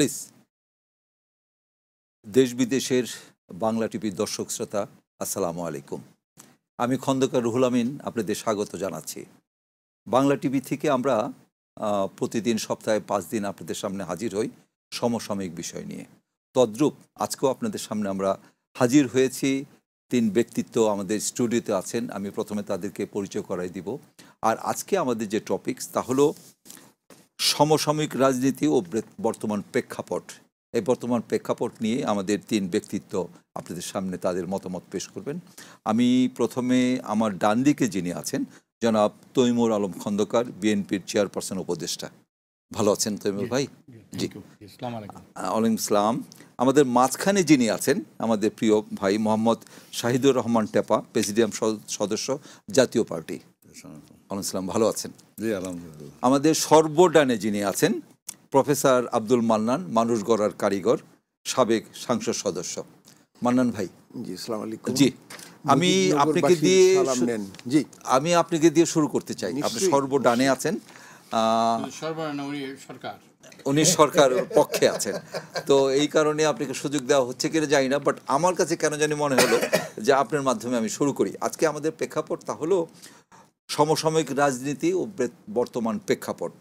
Please দেশ বিদেশের বাংলা টিভির দর্শক শ্রোতা আসসালামু আলাইকুম আমি খন্দকার রুহুল আমিন আপনাদের স্বাগত জানাচ্ছি বাংলা টিভি থেকে আমরা প্রতিদিন সপ্তাহে পাঁচ দিন আপনাদের সামনে হাজির হই সমসাময়িক বিষয় নিয়ে তদ্রূপ আজকেও আপনাদের সামনে আমরা হাজির হয়েছি তিন ব্যক্তিত্ব আমাদের স্টুডিওতে আছেন আমি প্রথমে তাদেরকে পরিচয় করাই দিব আর আজকে আমাদের যে টপিক্স তা হলো সমসাময়িক রাজনীতি ও বর্তমান প্রেক্ষাপট এই বর্তমান প্রেক্ষাপট নিয়ে আমাদের তিন ব্যক্তিত্ব আপনাদের সামনে তাদের মতামত পেশ করবেন আমি প্রথমে আমার ডান দিকে যিনি আছেন জনাব তৈমুর আলম খন্দকার বিএনপির চেয়ারপারসন উপদেষ্টা ভালো আছেন তৈমুর ভাই জি আলিম ইসলাম আমাদের মাঝখানে যিনি আছেন আমাদের প্রিয় ভাই মোহাম্মদ শাহিদুর রহমান টেপা প্রেসিডিয়াম সদস্য জাতীয় পার্টি আলম ভালো আছেন আমাদের সর্বডানে যিনি আছেন প্রফেসর আব্দুল মান্নান মানুষ গড়ার কারিগর সাবেক সাংসদ সদস্য মান্নান ভাই জি আসসালামু জি আমি আপনাকে দিয়ে জি আমি আপনাকে দিয়ে শুরু করতে চাই আপনি সর্বডানে আছেন সরকার উনি সরকার পক্ষে আছেন তো এই কারণে আপনাকে সুযোগ দেওয়া হচ্ছে কিনা যাই না বাট আমার কাছে কেন জানি মনে হলো যে আপনার মাধ্যমে আমি শুরু করি আজকে আমাদের প্রেক্ষাপট তা হলো সমসাময়িক রাজনীতি ও বর্তমান প্রেক্ষাপট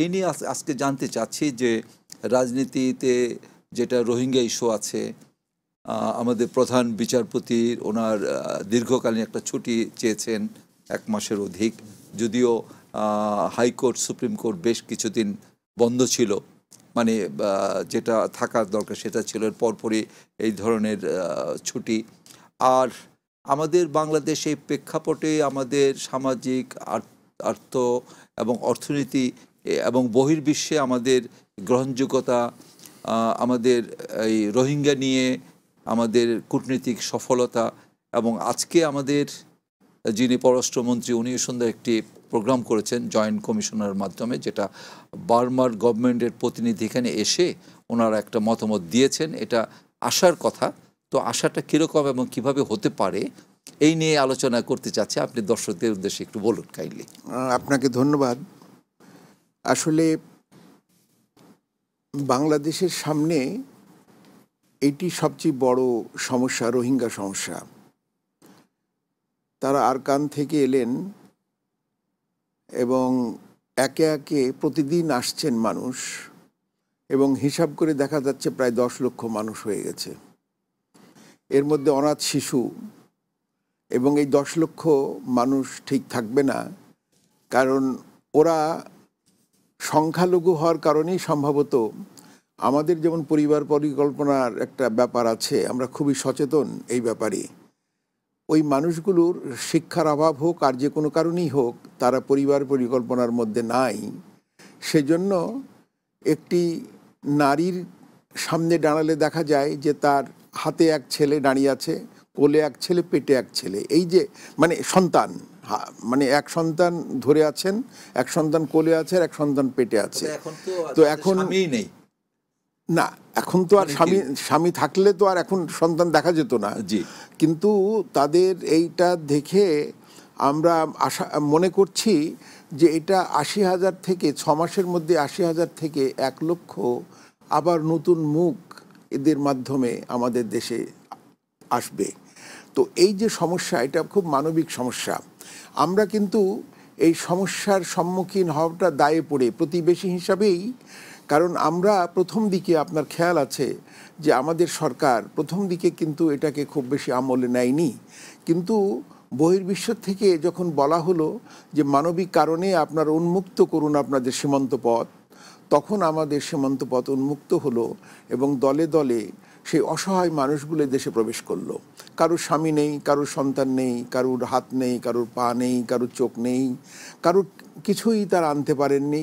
এই নিয়ে আজকে জানতে চাচ্ছি যে রাজনীতিতে যেটা রোহিঙ্গা ইস্যু আছে আমাদের প্রধান বিচারপতির ওনার দীর্ঘকালীন একটা ছুটি চেয়েছেন এক মাসের অধিক যদিও হাইকোর্ট সুপ্রিম কোর্ট বেশ কিছুদিন বন্ধ ছিল মানে যেটা থাকার দরকার সেটা ছিল পরপরই এই ধরনের ছুটি আর আমাদের বাংলাদেশে প্রেক্ষাপটে আমাদের সামাজিক আর্থ এবং অর্থনীতি এবং বহির্বিশ্বে আমাদের গ্রহণযোগ্যতা আমাদের এই রোহিঙ্গা নিয়ে আমাদের কূটনীতিক সফলতা এবং আজকে আমাদের যিনি পররাষ্ট্রমন্ত্রী উনি সন্ধ্যা একটি প্রোগ্রাম করেছেন জয়েন্ট কমিশনের মাধ্যমে যেটা বার্মার গভর্নমেন্টের প্রতিনিধি এখানে এসে ওনারা একটা মতামত দিয়েছেন এটা আসার কথা তো আশাটা কীরকম এবং কিভাবে হতে পারে এই নিয়ে আলোচনা করতে চাচ্ছি আপনি দর্শকদের উদ্দেশ্যে একটু বলুন কাইন্ডলি আপনাকে ধন্যবাদ আসলে বাংলাদেশের সামনে এটি সবচেয়ে বড় সমস্যা রোহিঙ্গা সমস্যা তারা আরকান থেকে এলেন এবং একে একে প্রতিদিন আসছেন মানুষ এবং হিসাব করে দেখা যাচ্ছে প্রায় দশ লক্ষ মানুষ হয়ে গেছে এর মধ্যে অনাথ শিশু এবং এই দশ লক্ষ মানুষ ঠিক থাকবে না কারণ ওরা সংখ্যালঘু হওয়ার কারণেই সম্ভবত আমাদের যেমন পরিবার পরিকল্পনার একটা ব্যাপার আছে আমরা খুবই সচেতন এই ব্যাপারে ওই মানুষগুলোর শিক্ষার অভাব হোক আর যে কোনো কারণেই হোক তারা পরিবার পরিকল্পনার মধ্যে নাই সেজন্য একটি নারীর সামনে দাঁড়ালে দেখা যায় যে তার হাতে এক ছেলে দাঁড়িয়ে আছে কোলে এক ছেলে পেটে এক ছেলে এই যে মানে সন্তান মানে এক সন্তান ধরে আছেন এক সন্তান কোলে আছে আর এক সন্তান পেটে আছে তো এখন নেই না এখন তো আর মানে স্বামী স্বামী থাকলে তো আর এখন সন্তান দেখা যেত না জি কিন্তু তাদের এইটা দেখে আমরা আশা মনে করছি যে এটা আশি হাজার থেকে ছ মাসের মধ্যে আশি হাজার থেকে এক লক্ষ আবার নতুন মুখ এদের মাধ্যমে আমাদের দেশে আসবে তো এই যে সমস্যা এটা খুব মানবিক সমস্যা আমরা কিন্তু এই সমস্যার সম্মুখীন হওয়াটা দায়ে পড়ে প্রতিবেশী হিসাবেই কারণ আমরা প্রথম দিকে আপনার খেয়াল আছে যে আমাদের সরকার প্রথম দিকে কিন্তু এটাকে খুব বেশি আমলে নেয়নি কিন্তু বহির্বিশ্ব থেকে যখন বলা হলো যে মানবিক কারণে আপনার উন্মুক্ত করুন আপনাদের সীমান্ত পথ তখন আমাদের সীমান্ত পথ উন্মুক্ত হলো এবং দলে দলে সেই অসহায় মানুষগুলো দেশে প্রবেশ করলো কারোর স্বামী নেই কারোর সন্তান নেই কারোর হাত নেই কারোর পা নেই কারোর চোখ নেই কারোর কিছুই তার আনতে পারেননি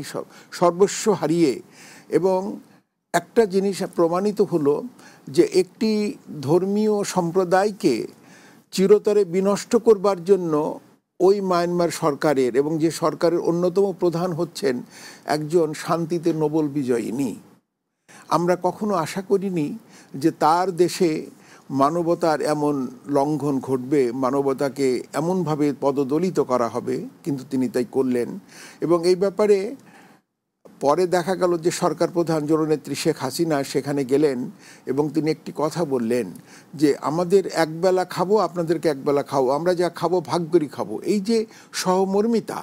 সর্বস্ব হারিয়ে এবং একটা জিনিস প্রমাণিত হলো যে একটি ধর্মীয় সম্প্রদায়কে চিরতরে বিনষ্ট করবার জন্য ওই মায়ানমার সরকারের এবং যে সরকারের অন্যতম প্রধান হচ্ছেন একজন শান্তিতে নোবেল বিজয়িনী আমরা কখনো আশা করিনি যে তার দেশে মানবতার এমন লঙ্ঘন ঘটবে মানবতাকে এমনভাবে পদদলিত করা হবে কিন্তু তিনি তাই করলেন এবং এই ব্যাপারে পরে দেখা গেল যে সরকার প্রধান জননেত্রী শেখ হাসিনা সেখানে গেলেন এবং তিনি একটি কথা বললেন যে আমাদের একবেলা খাবো আপনাদেরকে একবেলা খাবো আমরা যা খাবো ভাগ করি খাবো এই যে সহমর্মিতা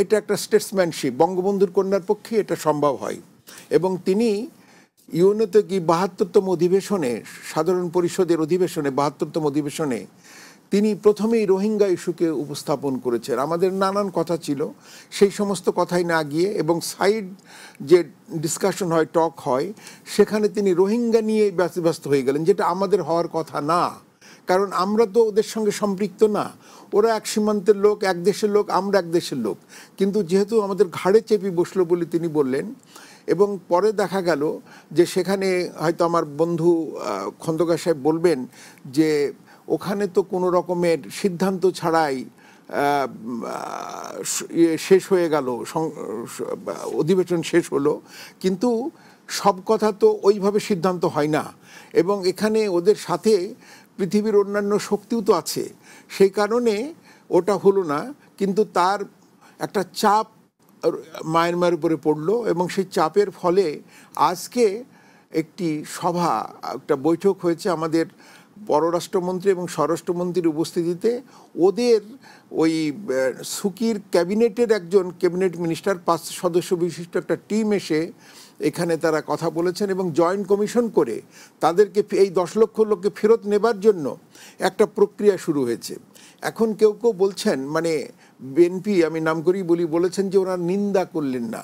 এটা একটা স্টেটসম্যানশিপ বঙ্গবন্ধুর কন্যার পক্ষে এটা সম্ভব হয় এবং তিনি ইউনতে কি বাহাত্তরতম অধিবেশনে সাধারণ পরিষদের অধিবেশনে বাহাত্তরতম অধিবেশনে তিনি প্রথমেই রোহিঙ্গা ইস্যুকে উপস্থাপন করেছেন আমাদের নানান কথা ছিল সেই সমস্ত কথাই না গিয়ে এবং সাইড যে ডিসকাশন হয় টক হয় সেখানে তিনি রোহিঙ্গা নিয়ে ব্যস্ত হয়ে গেলেন যেটা আমাদের হওয়ার কথা না কারণ আমরা তো ওদের সঙ্গে সম্পৃক্ত না ওরা এক সীমান্তের লোক এক দেশের লোক আমরা এক দেশের লোক কিন্তু যেহেতু আমাদের ঘাড়ে চেপি বসলো বলে তিনি বললেন এবং পরে দেখা গেল যে সেখানে হয়তো আমার বন্ধু খন্দকার সাহেব বলবেন যে ওখানে তো কোনো রকমের সিদ্ধান্ত ছাড়াই ইয়ে শেষ হয়ে গেল অধিবেশন শেষ হলো কিন্তু সব কথা তো ওইভাবে সিদ্ধান্ত হয় না এবং এখানে ওদের সাথে পৃথিবীর অন্যান্য শক্তিও তো আছে সেই কারণে ওটা হলো না কিন্তু তার একটা চাপ মায়ানমার উপরে পড়লো এবং সেই চাপের ফলে আজকে একটি সভা একটা বৈঠক হয়েছে আমাদের পররাষ্ট্রমন্ত্রী এবং স্বরাষ্ট্রমন্ত্রীর উপস্থিতিতে ওদের ওই সুকির ক্যাবিনেটের একজন ক্যাবিনেট মিনিস্টার পাঁচ সদস্য বিশিষ্ট একটা টিম এসে এখানে তারা কথা বলেছেন এবং জয়েন্ট কমিশন করে তাদেরকে এই দশ লক্ষ লোককে ফেরত নেবার জন্য একটা প্রক্রিয়া শুরু হয়েছে এখন কেউ কেউ বলছেন মানে বিএনপি আমি নাম করেই বলি বলেছেন যে ওরা নিন্দা করলেন না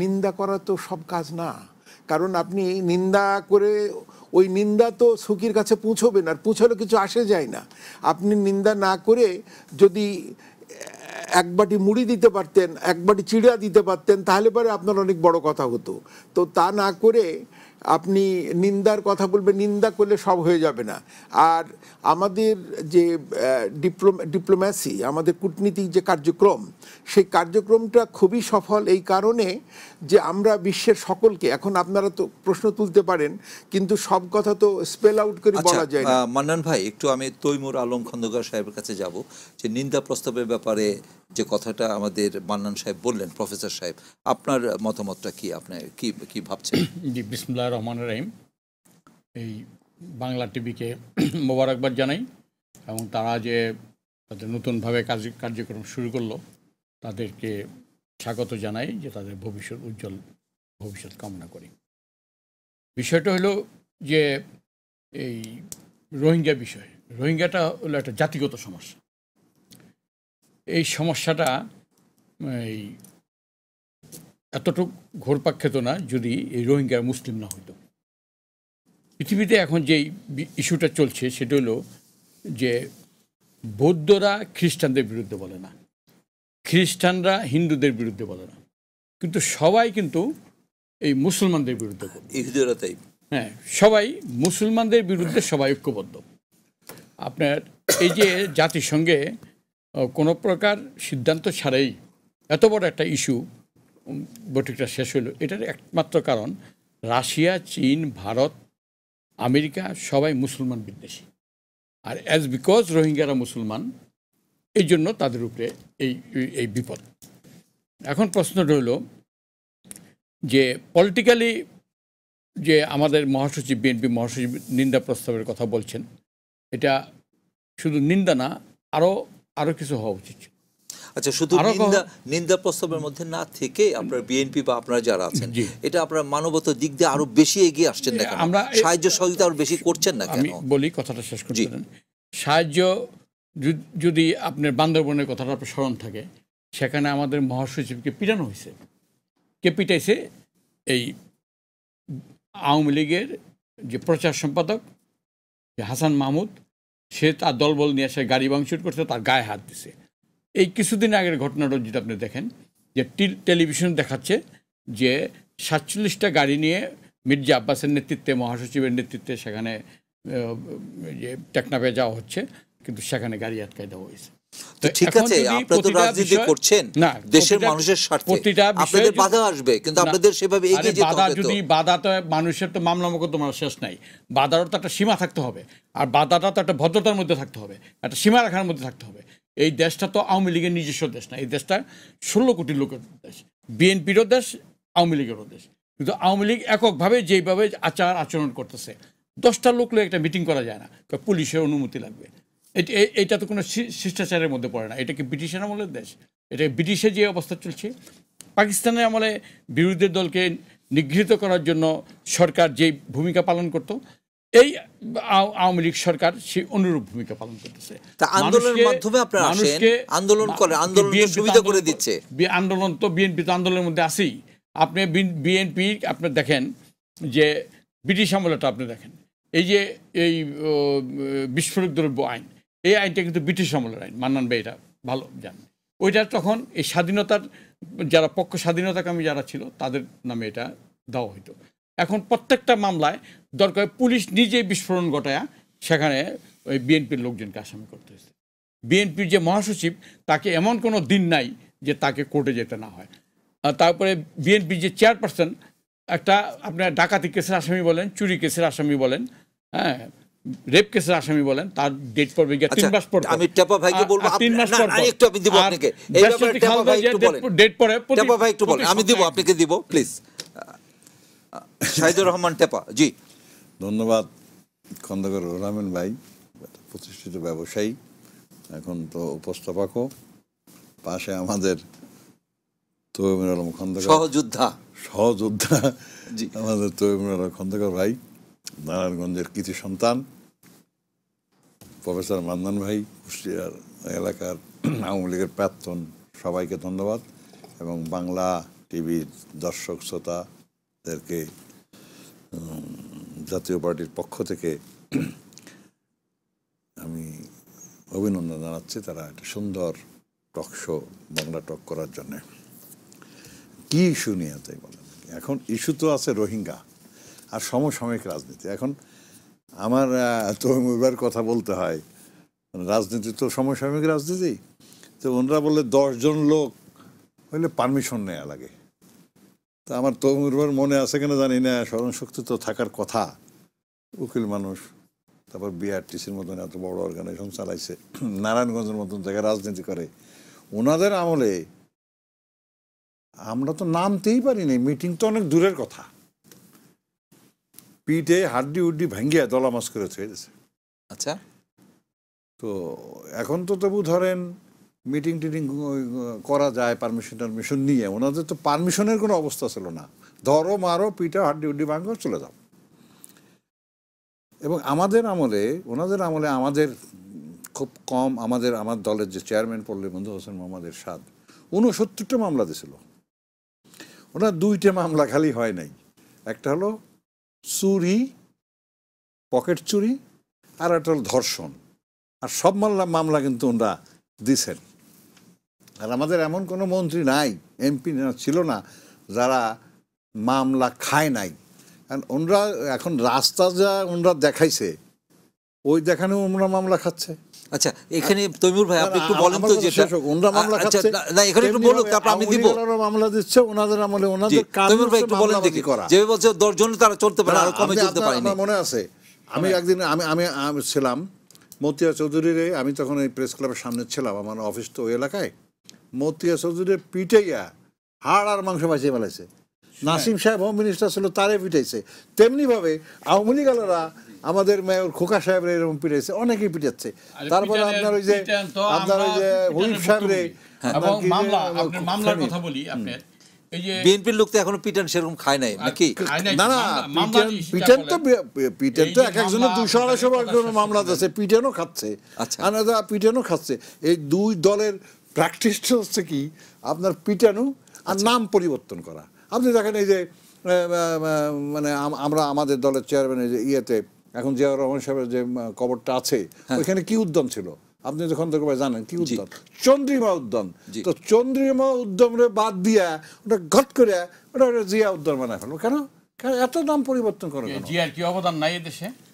নিন্দা করা তো সব কাজ না কারণ আপনি নিন্দা করে ওই নিন্দা তো সুখীর কাছে পৌঁছবে না আর পৌঁছালে কিছু আসে যায় না আপনি নিন্দা না করে যদি এক বাটি মুড়ি দিতে পারতেন এক বাটি চিড়া দিতে পারতেন তাহলে পরে আপনার অনেক বড় কথা হতো তো তা না করে আপনি নিন্দার কথা বলবেন নিন্দা করলে সব হয়ে যাবে না আর আমাদের যে ডিপ্লোম্যাসি আমাদের কূটনীতিক যে কার্যক্রম সেই কার্যক্রমটা খুবই সফল এই কারণে যে আমরা বিশ্বের সকলকে এখন আপনারা তো প্রশ্ন তুলতে পারেন কিন্তু সব কথা তো স্পেল আউট করে আচ্ছা, বলা যায় না মান্নান ভাই একটু আমি তৈমুর আলম খন্দকার সাহেবের কাছে যাব যে নিন্দা প্রস্তাবের ব্যাপারে যে কথাটা আমাদের মান্নান সাহেব বললেন প্রফেসর সাহেব আপনার মতামতটা কি আপনার কি কি ভাবছেন জি বিসমুল্লাহ রহমান রহিম এই বাংলা টিভিকে মোবারকবাদ জানাই এবং তারা যে তাদের নতুনভাবে কাজ কার্যক্রম শুরু করলো তাদেরকে স্বাগত জানাই যে তাদের ভবিষ্যৎ উজ্জ্বল ভবিষ্যৎ কামনা করি বিষয়টা হলো যে এই রোহিঙ্গা বিষয় রোহিঙ্গাটা হলো একটা জাতিগত সমস্যা এই সমস্যাটা এই এতটুক ঘোরপাক খেত না যদি এই রোহিঙ্গা মুসলিম না হইত পৃথিবীতে এখন যে ইস্যুটা চলছে সেটা হলো যে বৌদ্ধরা খ্রিস্টানদের বিরুদ্ধে বলে না খ্রিস্টানরা হিন্দুদের বিরুদ্ধে বলে না কিন্তু সবাই কিন্তু এই মুসলমানদের বিরুদ্ধে ইহুদিরা তাই হ্যাঁ সবাই মুসলমানদের বিরুদ্ধে সবাই ঐক্যবদ্ধ আপনার এই যে জাতিসংঘে কোনো প্রকার সিদ্ধান্ত ছাড়াই এত বড় একটা ইস্যু বৈঠকটা শেষ হলো এটার একমাত্র কারণ রাশিয়া চীন ভারত আমেরিকা সবাই মুসলমান বিদ্বেষী আর অ্যাজ বিকজ রোহিঙ্গারা মুসলমান এই জন্য তাদের উপরে এই এই বিপদ এখন প্রশ্নটা হলো যে পলিটিক্যালি যে আমাদের মহাসচিব বিএনপি মহাসচিব নিন্দা প্রস্তাবের কথা বলছেন এটা শুধু নিন্দা না আরও আরো কিছু হওয়া উচিত আচ্ছা শুধু নিন্দা নিন্দা প্রস্তাবের মধ্যে না থেকে আপনার বিএনপি বা আপনারা যারা আছেন এটা আপনার মানবত দিক দিয়ে আরো বেশি এগিয়ে আসছেন না আমরা সাহায্য সহযোগিতা আরো বেশি করছেন না আমি বলি কথাটা শেষ করছি সাহায্য যদি আপনার বান্দরবনের কথাটা আপনার স্মরণ থাকে সেখানে আমাদের মহাসচিবকে পিটানো হয়েছে কে পিটাইছে এই আওয়ামী লীগের যে প্রচার সম্পাদক হাসান মাহমুদ সে তার দলবল নিয়ে এসে গাড়ি ভাঙচুর করছে তার গায়ে হাত দিছে এই কিছুদিন আগের ঘটনাটা যদি আপনি দেখেন যে টেলিভিশন দেখাচ্ছে যে সাতচল্লিশটা গাড়ি নিয়ে মির্জা আব্বাসের নেতৃত্বে মহাসচিবের নেতৃত্বে সেখানে যে টেকনাফে যাওয়া হচ্ছে কিন্তু সেখানে গাড়ি আটকায় দেওয়া হয়েছে ঠিক আছে আপনারা তো রাজনীতি করছেন দেশের মানুষের স্বার্থে আপনাদের বাধা আসবে কিন্তু আপনাদের সেভাবে এগিয়ে যেতে হবে যদি বাধা তো মানুষের তো মামলা শেষ নাই বাধারও তো একটা সীমা থাকতে হবে আর বাধাটা তো একটা ভদ্রতার মধ্যে থাকতে হবে একটা সীমা রাখার মধ্যে থাকতে হবে এই দেশটা তো আওয়ামী লীগের নিজস্ব দেশ না এই দেশটা ষোলো কোটি লোকের দেশ বিএনপিরও দেশ আওয়ামী লীগেরও দেশ কিন্তু আওয়ামী লীগ এককভাবে যেইভাবে আচার আচরণ করতেছে দশটা লোক লোক একটা মিটিং করা যায় না পুলিশের অনুমতি লাগবে এটা তো কোনো শিষ্টাচারের মধ্যে পড়ে না এটা কি ব্রিটিশের আমলের দেশ এটা ব্রিটিশে যে অবস্থা চলছে পাকিস্তানের আমলে বিরোধী দলকে নিগৃহীত করার জন্য সরকার যে ভূমিকা পালন করত এই আওয়ামী লীগ সরকার সে অনুরূপ ভূমিকা পালন করতেছে আন্দোলন আন্দোলন তো বিএনপি তো আন্দোলনের মধ্যে আছেই আপনি বিএনপি আপনি দেখেন যে ব্রিটিশ আমলটা আপনি দেখেন এই যে এই বিস্ফোরক দ্রব্য আইন এই আইনটা কিন্তু ব্রিটিশ আমলের আইন মান্নান এটা ভালো জান ওইটা তখন এই স্বাধীনতার যারা পক্ষ স্বাধীনতাকামী যারা ছিল তাদের নামে এটা দেওয়া হইতো এখন প্রত্যেকটা মামলায় দরকার পুলিশ নিজে বিস্ফোরণ ঘটায় সেখানে ওই বিএনপির লোকজনকে আসামি করতে হয়েছে বিএনপির যে মহাসচিব তাকে এমন কোনো দিন নাই যে তাকে কোর্টে যেতে না হয় তারপরে বিএনপির যে চেয়ারপারসন একটা আপনার ডাকাতি কেসের আসামি বলেন চুরি কেসের আসামি বলেন হ্যাঁ রেপ কেসের আসামি বলেন তার ডেট পড়বে গিয়ে তিন মাস পর আমি টেপা ভাইকে বলবো তিন মাস পর একটু আমি দিব আপনাকে এই ব্যাপারে টেপা ভাই একটু বলেন ডেট পড়ে টেপা ভাই একটু বলেন আমি দিব আপনাকে দিব প্লিজ সাইদুর রহমান টেপা জি ধন্যবাদ খন্দকার রহমান ভাই প্রতিষ্ঠিত ব্যবসায়ী এখন তো উপস্থাপকও পাশে আমাদের তৈমির আলম খন্দকার সহযোদ্ধা সহযোদ্ধা আমাদের তৈমির আলম খন্দকার ভাই নারায়ণগঞ্জের কৃতি সন্তান প্রফেসর মান্দান ভাই কুষ্টিয়ার এলাকার আওয়ামী লীগের প্রাক্তন সবাইকে ধন্যবাদ এবং বাংলা টিভির দর্শক শ্রোতাদেরকে জাতীয় পার্টির পক্ষ থেকে আমি অভিনন্দন জানাচ্ছি তারা একটা সুন্দর টক শো বাংলা টক করার জন্যে কী ইস্যু নিয়ে তাই এখন ইস্যু তো আছে রোহিঙ্গা আর সমসাময়িক রাজনীতি এখন আমার তহিমুরবার কথা বলতে হয় রাজনীতি তো সমসাময়িক রাজনীতি তো ওনারা বললে দশজন লোক হইলে পারমিশন নেওয়া লাগে তা আমার তহিমুরবার মনে আছে কিনা জানি না স্মরণশক্তি তো থাকার কথা উকিল মানুষ তারপর বিআরটিসির মতন এত বড় অর্গানাইজেশন চালাইছে নারায়ণগঞ্জের মতন জায়গায় রাজনীতি করে ওনাদের আমলে আমরা তো নামতেই পারিনি মিটিং তো অনেক দূরের কথা পিঠে হাড্ডি উড্ডি ভাঙ্গিয়া দলামাস করে ছেড়ে দিয়েছে আচ্ছা তো এখন তো তবু ধরেন মিটিং টিটিং করা যায় পারমিশন টারমিশন নিয়ে ওনাদের তো পারমিশনের কোনো অবস্থা ছিল না ধরো মারো পিঠে হাড্ডি উড্ডি ভাঙ্গ চলে যাও এবং আমাদের আমলে ওনাদের আমলে আমাদের খুব কম আমাদের আমার দলের যে চেয়ারম্যান পড়লে বন্ধু হোসেন মোহাম্মদ এরশাদ উনসত্তরটা মামলা দিয়েছিল ওনার দুইটা মামলা খালি হয় নাই একটা হলো চুরি পকেট চুরি আর একটা হল ধর্ষণ আর সব মামলা মামলা কিন্তু ওনারা দিছেন আর আমাদের এমন কোনো মন্ত্রী নাই এমপি ছিল না যারা মামলা খায় নাই কারণ ওনরা এখন রাস্তা যা ওনরা দেখাইছে ওই দেখানো ওনরা মামলা খাচ্ছে আচ্ছা এখানে তৈমুর ভাই আপনি একটু বলেন তো যেটা আচ্ছা, এখানে একটু তারপর আমি দিব মামলা দিচ্ছে ওনাদের আমলে ওনাদের তৈমুর ভাই একটু বলেন দেখি বলছে জন তারা চলতে পারে আর কমে চলতে পারে মনে আছে আমি আচ্ছা। একদিন আমি আমি ছিলাম মতিয়া চৌধুরীর আমি তখন এই প্রেস ক্লাবের সামনে ছিলাম আমার অফিস তো ওই এলাকায় মতিয়া চৌধুরীর গিয়া হাড় আর মাংস বাঁচিয়ে ফেলাইছে নাসিম হ্যাঁ। সাহেব হোম মিনিস্টার ছিল তারে তেমনি তেমনিভাবে আওয়ামী লীগালারা আমাদের মেয়র খোকা সাহেবরা এরকম পিটাইছে অনেকেই পিটাচ্ছে তারপরে আপনার ওই যে আপনার ওই যে হরিফ সাহেবরে মামলা মামলার কথা বলি আপনার লোক তো এখনো সেরকম খায় নাই নাকি না না তো তো এক দুশো আড়াইশো মামলা আছে খাচ্ছে আচ্ছা। খাচ্ছে এই দুই দলের প্র্যাকটিসটা হচ্ছে কি আপনার পিটানো আর আচ্ছা। নাম পরিবর্তন করা আপনি দেখেন এই যে মানে আমরা আমাদের দলের চেয়ারম্যান ইয়েতে এখন জিয়া রহমান সাহেবের যে কবরটা আছে হ্যাঁ। ওইখানে কি উদ্যম ছিল আপনি যখন খন্দকার জানেন কি উদ্যম চন্দ্রিমা উদ্যম তো চন্দ্রিমা রে বাদ দিয়া ওটা ঘট করে ওটা জিয়া উদ্যম বানায় ফেলবো কেন এত নাম পরিবর্তন করে জিয়ার কি অবদান নাই এদেশে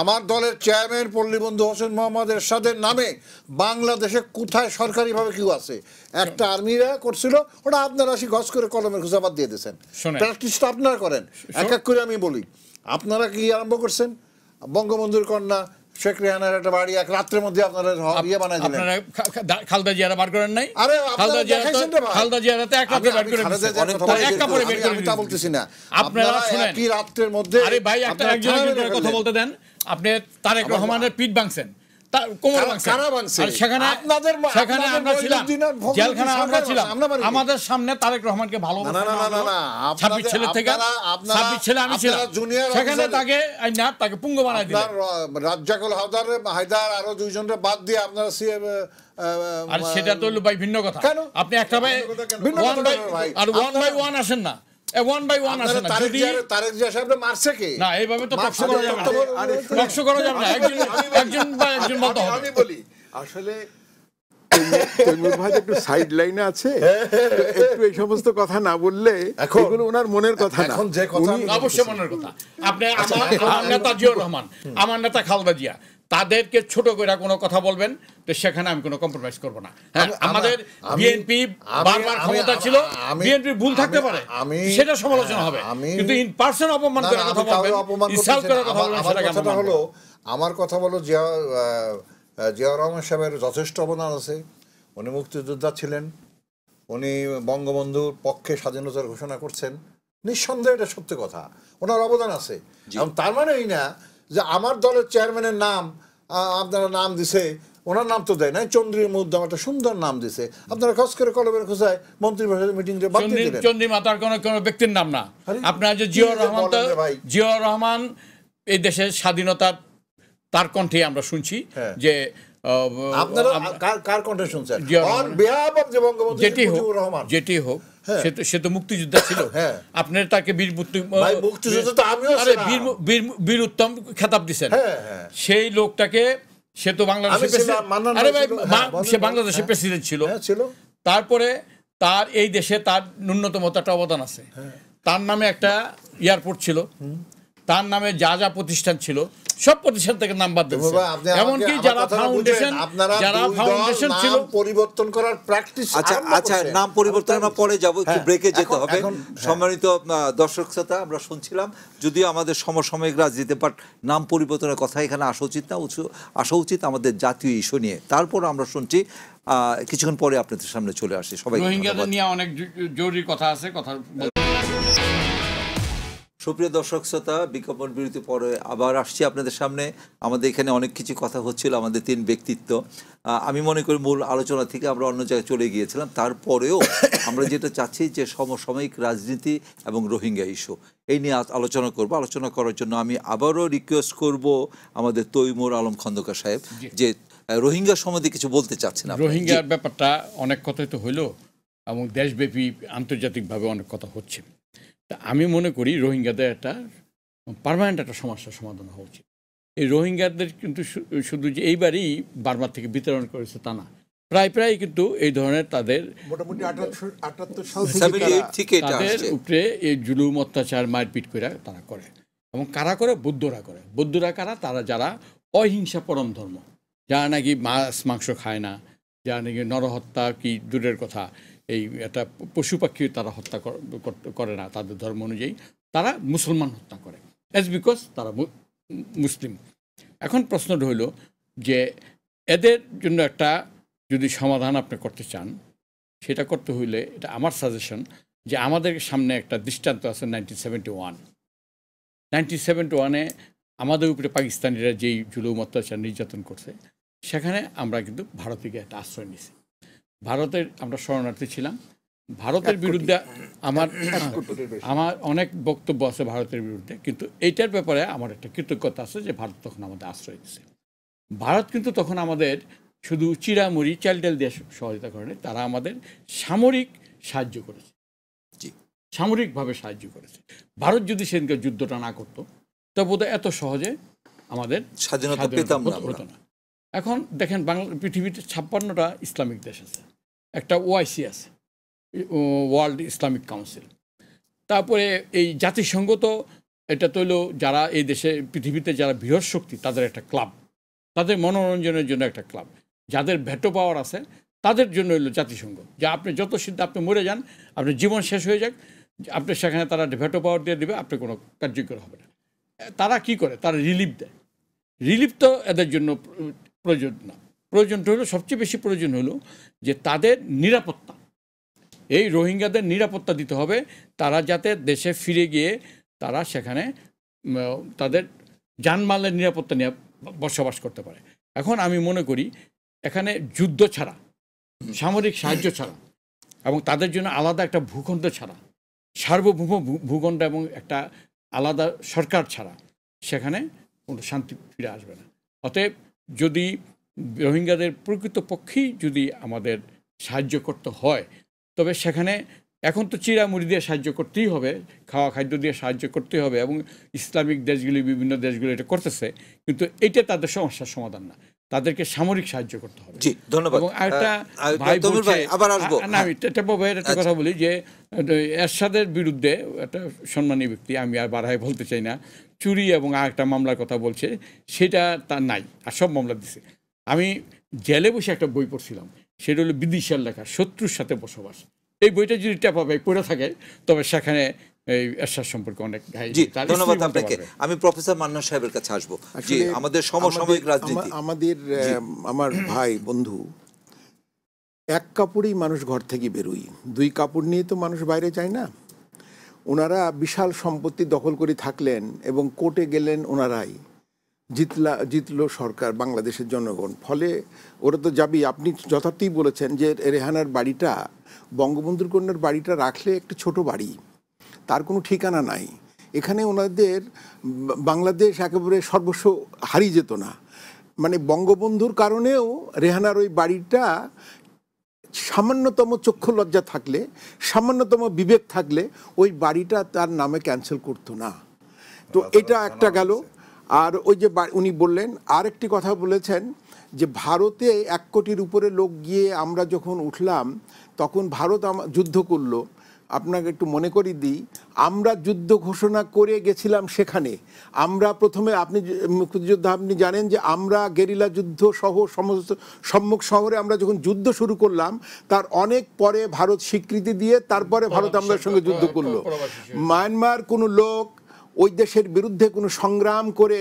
আমার দলের চেয়ারম্যান পল্লীবন্ধু হোসেন মোহাম্মদ এরশাদের নামে বাংলাদেশে কোথায় সরকারিভাবে কেউ আছে একটা আর্মিরা করছিল ওটা আপনারা আসি গছ করে কলমের খুঁজাবাদ দিয়ে দিয়েছেন প্র্যাকটিসটা আপনারা করেন এক এক করে আমি বলি আপনারা কি আরম্ভ করছেন বঙ্গবন্ধুর কন্যা শেখ রেহানার একটা বাড়ি এক রাত্রের মধ্যে আপনারা ইয়ে বানাই দিলেন খালদা জিয়ারা বার করেন নাই আরে খালদা জিয়ারা খালদা এক রাতে বার করে এক কাপড়ে বের করে আমি তা বলতেছি না আপনারা কি রাত্রের মধ্যে আরে ভাই একটা একজনের কথা বলতে দেন আপনি তারেক রহমানের পিঠ ভাঙছেন সামনে ছেলে তাকে না তাকে পুঙ্গ বানাই হায়দার হায়দার আরো বাদ দিয়ে সেটা তো ভাই ভিন্ন কথা আপনি একটা ভাই আর ওয়ান বাই ওয়ান আসেন না ওয়ান বাই ওয়ান না তারেক জিয়া সাহেব মারছে না এইভাবে তো পক্ষ করা যাবে না পক্ষ করা যাবে না একজন একজন বা একজন মত আমি বলি আসলে তৈমুর ভাই একটু সাইড লাইনে আছে একটু এই সমস্ত কথা না বললে এগুলো ওনার মনের কথা না এখন যে কথা অবশ্যই মনের কথা আপনি আচ্ছা, আমার নেতা জিয়াউর রহমান আমার নেতা খালদা জিয়া তাদেরকে ছোট করে কোনো কথা বলবেন তো সেখানে আমি কোনো কম্প্রোমাইজ করব না হ্যাঁ, আমাদের বিএনপি বারবার ক্ষমতা ছিল বিএনপি ভুল থাকতে পারে সেটা সমালোচনা হবে কিন্তু ইন পার্সন অপমান করে কথা বলবেন ইনসাল্ট করে কথা বলবেন সেটা হলো আমার কথা বলো জিয়া জিয়া রহমান সাহেবের যথেষ্ট অবদান আছে উনি মুক্তিযোদ্ধা ছিলেন উনি বঙ্গবন্ধুর পক্ষে স্বাধীনতার ঘোষণা করছেন নিঃসন্দেহে এটা সত্যি কথা ওনার অবদান আছে এবং তার মানে এই না যে আমার দলের চেয়ারম্যানের নাম আপনারা নাম দিছে ওনার নাম তো দেয় না চন্দ্রী মুদ্দাম একটা সুন্দর নাম দিছে আপনারা খস করে কলমের খোঁজায় মন্ত্রী মিটিং এ বাদ দিলেন চন্দ্রী মাতার কোনো কোনো ব্যক্তির নাম না আপনারা যে জিয়র রহমান জিয়র রহমান এই দেশের স্বাধীনতা তার কণ্ঠে আমরা শুনছি হ্যাঁ। যে আপনারা কার কণ্ঠে শুনছেন যেটি রহমান যেটি হোক হ্যাঁ। সে তো মুক্তিযোদ্ধা ছিল হ্যাঁ। আপনার তাকে বীর বীর উত্তম খেতাব দিচ্ছেন হ্যাঁ, সেই লোকটাকে সে তো বাংলাদেশের সে বাংলাদেশে প্রেসিডেন্ট ছিল তারপরে তার এই দেশে তার ন্যূনতম একটা অবদান আছে তার নামে একটা এয়ারপোর্ট ছিল তার নামে যা যা প্রতিষ্ঠান ছিল সব প্রতিষ্ঠান থেকে নাম বাদ এমনকি যারা ফাউন্ডেশন যারা ফাউন্ডেশন ছিল পরিবর্তন করার প্র্যাকটিস আচ্ছা আচ্ছা নাম পরিবর্তন আমরা পরে যাব একটু ব্রেকে হ্যাঁ, যেতে হবে হ্যাঁ। সম্মানিত দর্শক শ্রোতা আমরা শুনছিলাম যদিও আমাদের সমসাময়িক রাজনীতি বাট নাম পরিবর্তনের কথা এখানে আসা উচিত না আসা উচিত আমাদের জাতীয় ইস্যু নিয়ে তারপর আমরা শুনছি কিছুক্ষণ পরে আপনাদের সামনে চলে আসি সবাই রোহিঙ্গাদের নিয়ে অনেক জরুরি কথা আছে কথা সুপ্রিয় দর্শক শ্রোতা বিজ্ঞাপন বিরতি পরে আবার আসছি আপনাদের সামনে আমাদের এখানে অনেক কিছু কথা হচ্ছিল আমাদের তিন ব্যক্তিত্ব আমি মনে করি মূল আলোচনা থেকে আমরা অন্য জায়গায় চলে গিয়েছিলাম তারপরেও আমরা যেটা চাচ্ছি যে সমসাময়িক রাজনীতি এবং রোহিঙ্গা ইস্যু এই নিয়ে আলোচনা করব আলোচনা করার জন্য আমি আবারও রিকোয়েস্ট করব আমাদের তৈমুর আলম খন্দকার সাহেব যে রোহিঙ্গা সম্বন্ধে কিছু বলতে চাচ্ছেন রোহিঙ্গার ব্যাপারটা অনেক কথাই তো হইলো এবং দেশব্যাপী আন্তর্জাতিকভাবে অনেক কথা হচ্ছে তা আমি মনে করি রোহিঙ্গাদের একটা পারমানেন্ট একটা সমস্যার সমাধান হওয়া উচিত এই রোহিঙ্গাদের কিন্তু শুধু যে এইবারই বার্মা থেকে বিতরণ করেছে তা না প্রায় প্রায় কিন্তু এই ধরনের তাদের তাদের উপরে এই জুলুম অত্যাচার মারপিট করে তারা করে এবং কারা করে বৌদ্ধরা করে বৌদ্ধরা কারা তারা যারা অহিংসা পরম ধর্ম যারা নাকি মাছ মাংস খায় না যারা নাকি নরহত্যা কি দূরের কথা এই একটা পশু পাখি তারা হত্যা করে না তাদের ধর্ম অনুযায়ী তারা মুসলমান হত্যা করে অ্যাজ বিকজ তারা মুসলিম এখন প্রশ্নটা হইল যে এদের জন্য একটা যদি সমাধান আপনি করতে চান সেটা করতে হইলে এটা আমার সাজেশন যে আমাদের সামনে একটা দৃষ্টান্ত আছে nineteen seventy one nineteen seventy ওয়ানে আমাদের উপরে পাকিস্তানিরা যেই জুলুম অত্যাচার নির্যাতন করছে সেখানে আমরা কিন্তু ভারতীয় একটা আশ্রয় নিয়েছি ভারতের আমরা শরণার্থী ছিলাম ভারতের বিরুদ্ধে আমার আমার অনেক বক্তব্য আছে ভারতের বিরুদ্ধে কিন্তু এইটার ব্যাপারে আমার একটা কৃতজ্ঞতা আছে যে ভারত তখন আমাদের আশ্রয় দিচ্ছে ভারত কিন্তু তখন আমাদের শুধু চিরামুড়ি চালডাল দিয়ে সহযোগিতা করেনি তারা আমাদের সামরিক সাহায্য করেছে সামরিকভাবে সাহায্য করেছে ভারত যদি সেদিনকে যুদ্ধটা না করতো তবে বোধহয় এত সহজে আমাদের স্বাধীনতা হতো না এখন দেখেন বাংলা পৃথিবীতে ছাপ্পান্নটা ইসলামিক দেশ আছে একটা ওআইসি আছে ওয়ার্ল্ড ইসলামিক কাউন্সিল তারপরে এই জাতিসংঘ তো এটা তো যারা এই দেশে পৃথিবীতে যারা বৃহৎ শক্তি তাদের একটা ক্লাব তাদের মনোরঞ্জনের জন্য একটা ক্লাব যাদের ভেটো পাওয়ার আছে তাদের জন্য হলো জাতিসংঘ যা আপনি যত সিদ্ধ আপনি মরে যান আপনার জীবন শেষ হয়ে যাক আপনি সেখানে তারা ভেটো পাওয়ার দিয়ে দেবে আপনি কোনো কার্যকর হবে না তারা কি করে তারা রিলিফ দেয় রিলিফ তো এদের জন্য প্রয়োজন না প্রয়োজনটা হলো সবচেয়ে বেশি প্রয়োজন হলো যে তাদের নিরাপত্তা এই রোহিঙ্গাদের নিরাপত্তা দিতে হবে তারা যাতে দেশে ফিরে গিয়ে তারা সেখানে তাদের যানমালের নিরাপত্তা নিয়ে বসবাস করতে পারে এখন আমি মনে করি এখানে যুদ্ধ ছাড়া সামরিক সাহায্য ছাড়া এবং তাদের জন্য আলাদা একটা ভূখণ্ড ছাড়া সার্বভৌম ভূখণ্ড এবং একটা আলাদা সরকার ছাড়া সেখানে কোনো শান্তি ফিরে আসবে না অতএব যদি রোহিঙ্গাদের প্রকৃত পক্ষেই যদি আমাদের সাহায্য করতে হয় তবে সেখানে এখন তো চিরামুড়ি দিয়ে সাহায্য করতেই হবে খাওয়া খাদ্য দিয়ে সাহায্য করতেই হবে এবং ইসলামিক দেশগুলি বিভিন্ন দেশগুলি এটা করতেছে কিন্তু এটা তাদের সমস্যার সমাধান না তাদেরকে সামরিক সাহায্য করতে হবে জি ধন্যবাদ হ্যাঁ। একটা কথা আচ্ছা। বলি যে এরশাদের বিরুদ্ধে একটা সম্মানীয় ব্যক্তি আমি আর বাড়ায় বলতে চাই না চুরি এবং আর একটা মামলার কথা বলছে সেটা তার নাই আর সব মামলা দিছে আমি জেলে বসে একটা বই পড়ছিলাম সেটা হলো বিদিশার লেখা শত্রুর সাথে বসবাস এই বইটা যদি টেপা পাই পড়ে থাকে তবে সেখানে এই এরশাদ সম্পর্কে অনেক ধন্যবাদ আপনাকে আমি প্রফেসর মান্না সাহেবের কাছে আসবো জি আমাদের সমসাময়িক রাজনীতি আমাদের আমার ভাই বন্ধু এক কাপড়েই মানুষ ঘর থেকে বেরোই দুই কাপড় নিয়ে তো মানুষ বাইরে যায় না ওনারা বিশাল সম্পত্তি দখল করে থাকলেন এবং কোর্টে গেলেন ওনারাই জিতলা জিতলো সরকার বাংলাদেশের জনগণ ফলে ওরা তো যাবেই আপনি যথার্থই বলেছেন যে রেহানার বাড়িটা বঙ্গবন্ধুর কন্যার বাড়িটা রাখলে একটা ছোট বাড়ি তার কোনো ঠিকানা নাই এখানে ওনাদের বাংলাদেশ একেবারে সর্বস্ব হারিয়ে যেত না মানে বঙ্গবন্ধুর কারণেও রেহানার ওই বাড়িটা সামান্যতম চক্ষু লজ্জা থাকলে সামান্যতম বিবেক থাকলে ওই বাড়িটা তার নামে ক্যান্সেল করতো না তো এটা একটা গেল আর ওই যে উনি বললেন আরেকটি কথা বলেছেন যে ভারতে এক কোটির উপরে লোক গিয়ে আমরা যখন উঠলাম তখন ভারত যুদ্ধ করলো আপনাকে একটু মনে করি দিই আমরা যুদ্ধ ঘোষণা করে গেছিলাম সেখানে আমরা প্রথমে আপনি মুক্তিযোদ্ধা আপনি জানেন যে আমরা গেরিলা যুদ্ধ সহ সমস্ত সম্মুখ শহরে আমরা যখন যুদ্ধ শুরু করলাম তার অনেক পরে ভারত স্বীকৃতি দিয়ে তারপরে ভারত আমাদের সঙ্গে যুদ্ধ করলো মায়ানমার কোনো লোক ওই দেশের বিরুদ্ধে কোনো সংগ্রাম করে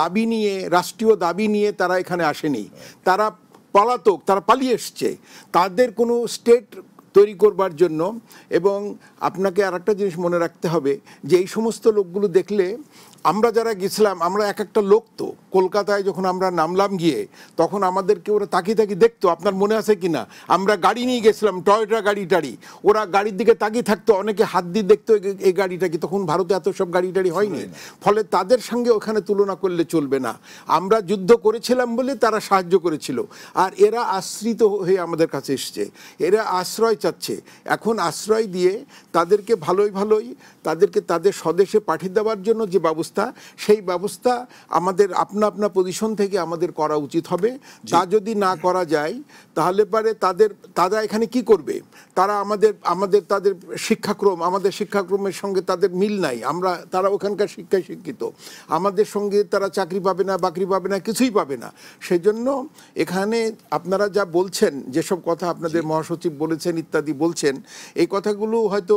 দাবি নিয়ে রাষ্ট্রীয় দাবি নিয়ে তারা এখানে আসেনি তারা পলাতক তারা পালিয়ে এসছে তাদের কোনো স্টেট তৈরি করবার জন্য এবং আপনাকে আর একটা জিনিস মনে রাখতে হবে যে এই সমস্ত লোকগুলো দেখলে আমরা যারা গেছিলাম আমরা এক একটা লোক তো কলকাতায় যখন আমরা নামলাম গিয়ে তখন আমাদেরকে ওরা তাকিয়ে তাকিয়ে দেখতো আপনার মনে আছে কি না আমরা গাড়ি নিয়ে গেছিলাম টয়টা গাড়ি টাড়ি ওরা গাড়ির দিকে তাকিয়ে থাকতো অনেকে হাত দিয়ে দেখতো এই গাড়িটা কি তখন ভারতে এত সব গাড়ি টাড়ি হয়নি ফলে তাদের সঙ্গে ওখানে তুলনা করলে চলবে না আমরা যুদ্ধ করেছিলাম বলে তারা সাহায্য করেছিল আর এরা আশ্রিত হয়ে আমাদের কাছে এসছে এরা আশ্রয় চাচ্ছে এখন আশ্রয় দিয়ে তাদেরকে ভালোই ভালোই তাদেরকে তাদের স্বদেশে পাঠিয়ে দেওয়ার জন্য যে ব্যবস্থা সেই ব্যবস্থা আমাদের আপনা আপনা পজিশন থেকে আমাদের করা উচিত হবে তা যদি না করা যায় তাহলে পরে তাদের তারা এখানে কি করবে তারা আমাদের আমাদের তাদের শিক্ষাক্রম আমাদের শিক্ষাক্রমের সঙ্গে তাদের মিল নাই আমরা তারা ওখানকার শিক্ষায় শিক্ষিত আমাদের সঙ্গে তারা চাকরি পাবে না বাকরি পাবে না কিছুই পাবে না সেজন্য এখানে আপনারা যা বলছেন যেসব কথা আপনাদের মহাসচিব বলেছেন ইত্যাদি বলছেন এই কথাগুলো হয়তো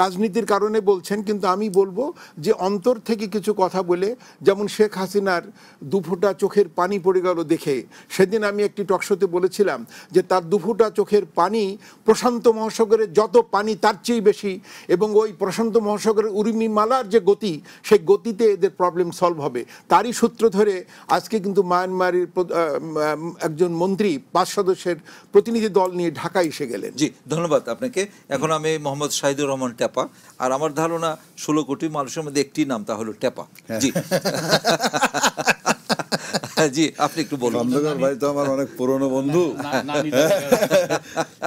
রাজনীতির কারণে বল বলছেন কিন্তু আমি বলবো যে অন্তর থেকে কিছু কথা বলে যেমন শেখ হাসিনার দুফোটা চোখের পানি পড়ে গেল দেখে সেদিন আমি একটি টকশোতে বলেছিলাম যে তার দুফোটা চোখের পানি প্রশান্ত মহাসাগরের যত পানি তার চেয়ে বেশি এবং ওই প্রশান্ত মহাসাগরের মালার যে গতি সেই গতিতে এদের প্রবলেম সলভ হবে তারই সূত্র ধরে আজকে কিন্তু মায়ানমারের একজন মন্ত্রী পাঁচ সদস্যের প্রতিনিধি দল নিয়ে ঢাকায় এসে গেলেন জি ধন্যবাদ আপনাকে এখন আমি মোহাম্মদ শাহিদুর রহমান টেপা আর আমার ধারণা না ষোলো কোটি মানুষের মধ্যে একটি নাম তা হলো টেপা জি জি আপনি একটু বলুন খন্দকার ভাই তো আমার অনেক পুরনো বন্ধু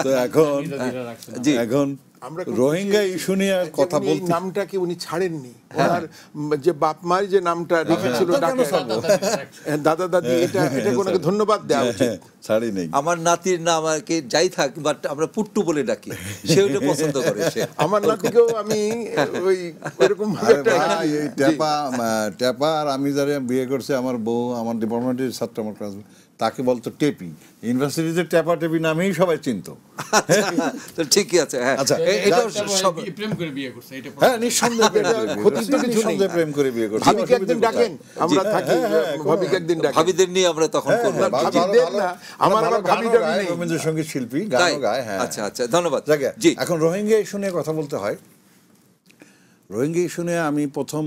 তো এখন জি এখন রোহিঙ্গা ইস্যু নিয়ে আর কথা বলতে নামটাকে উনি ছাড়েননি হ্যাঁ। ওনার যে বাপ মায়ের যে নামটা রেখেছিল হ্যাঁ, হ্যাঁ। দাদা দাদি এটা এটা ধন্যবাদ দেওয়া উচিত আমার নাতির নাম আমাকে যাই থাক বাট আমরা পুট্টু বলে ডাকি সে ওটা পছন্দ করে সে আমার নাতিকেও আমি ওই এরকম ট্যাপা ট্যাপা আর আমি যারা বিয়ে করছে আমার বউ আমার ডিপার্টমেন্টের ছাত্র আমার ক্লাসমেট তাকে বলতো টেপি ইউনিভার্সিটিতে টেপা টেপি নামেই সবাই চিনত ঠিকই আছে হ্যাঁ আচ্ছা, প্রেম করে বিয়ে করছে হ্যাঁ প্রেম করে বিয়ে করছে ভাবিকে একদিন ডাকেন আমরা হ্যাঁ, হ্যাঁ, ভাবিদের নিয়ে আমরা তখন হ্যাঁ, আমার রবীন্দ্রসঙ্গীত শিল্পী গায় হ্যাঁ আচ্ছা আচ্ছা ধন্যবাদ জি এখন রোহিঙ্গা ইস্যু নিয়ে কথা বলতে হয় রোহিঙ্গা ইস্যু আমি প্রথম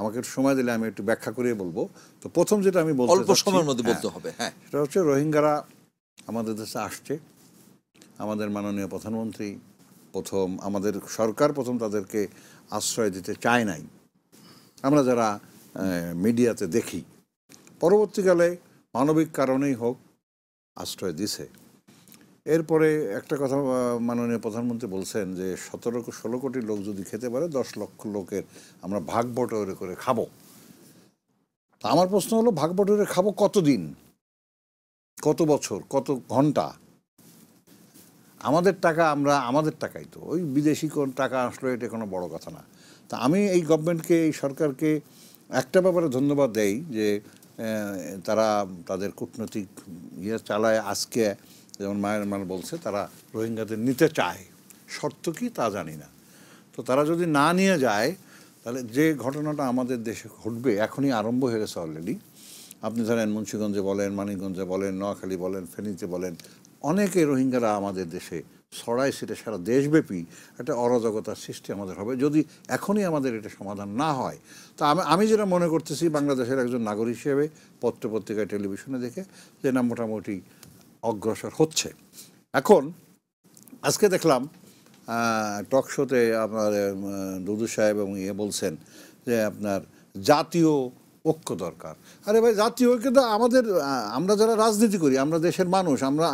আমাকে সময় দিলে আমি একটু ব্যাখ্যা করে বলবো তো প্রথম যেটা আমি বলতে অল্প সময়ের মধ্যে হ্যাঁ, বলতে হবে হ্যাঁ সেটা হচ্ছে রোহিঙ্গারা আমাদের দেশে আসছে আমাদের মাননীয় প্রধানমন্ত্রী প্রথম আমাদের সরকার প্রথম তাদেরকে আশ্রয় দিতে চায় নাই আমরা যারা মিডিয়াতে দেখি পরবর্তীকালে মানবিক কারণেই হোক আশ্রয় দিছে এরপরে একটা কথা মাননীয় প্রধানমন্ত্রী বলছেন যে সতেরো ষোলো কোটি লোক যদি খেতে পারে দশ লক্ষ লোকের আমরা ভাগ বটরে করে খাবো তা আমার প্রশ্ন হলো ভাগ বটরে খাবো কতদিন কত বছর কত ঘন্টা আমাদের টাকা আমরা আমাদের টাকাই তো ওই বিদেশি কোন টাকা আসলো এটা কোনো বড় কথা না তা আমি এই গভর্নমেন্টকে এই সরকারকে একটা ব্যাপারে ধন্যবাদ দেই যে তারা তাদের কূটনৈতিক ইয়ে চালায় আজকে যেমন মায়ানমার মানে বলছে তারা রোহিঙ্গাদের নিতে চায় শর্ত কি তা জানি না তো তারা যদি না নিয়ে যায় তাহলে যে ঘটনাটা আমাদের দেশে ঘটবে এখনই আরম্ভ হয়ে গেছে অলরেডি আপনি ধরেন মুন্সীগঞ্জে বলেন মানিকগঞ্জে বলেন নোয়াখালী বলেন ফেনীতে বলেন অনেকে রোহিঙ্গারা আমাদের দেশে সরাই সেটা সারা দেশব্যাপী একটা অরাজকতার সৃষ্টি আমাদের হবে যদি এখনই আমাদের এটা সমাধান না হয় তা আমি আমি যেটা মনে করতেছি বাংলাদেশের একজন নাগরিক হিসেবে পত্রপত্রিকায় টেলিভিশনে দেখে যে না মোটামুটি অগ্রসর হচ্ছে এখন আজকে দেখলাম টক শোতে আপনার দুদু সাহেব এবং ইয়ে বলছেন যে আপনার জাতীয় ঐক্য দরকার আরে ভাই জাতীয় ঐক্য তো আমাদের আমরা যারা রাজনীতি করি আমরা দেশের মানুষ আমরা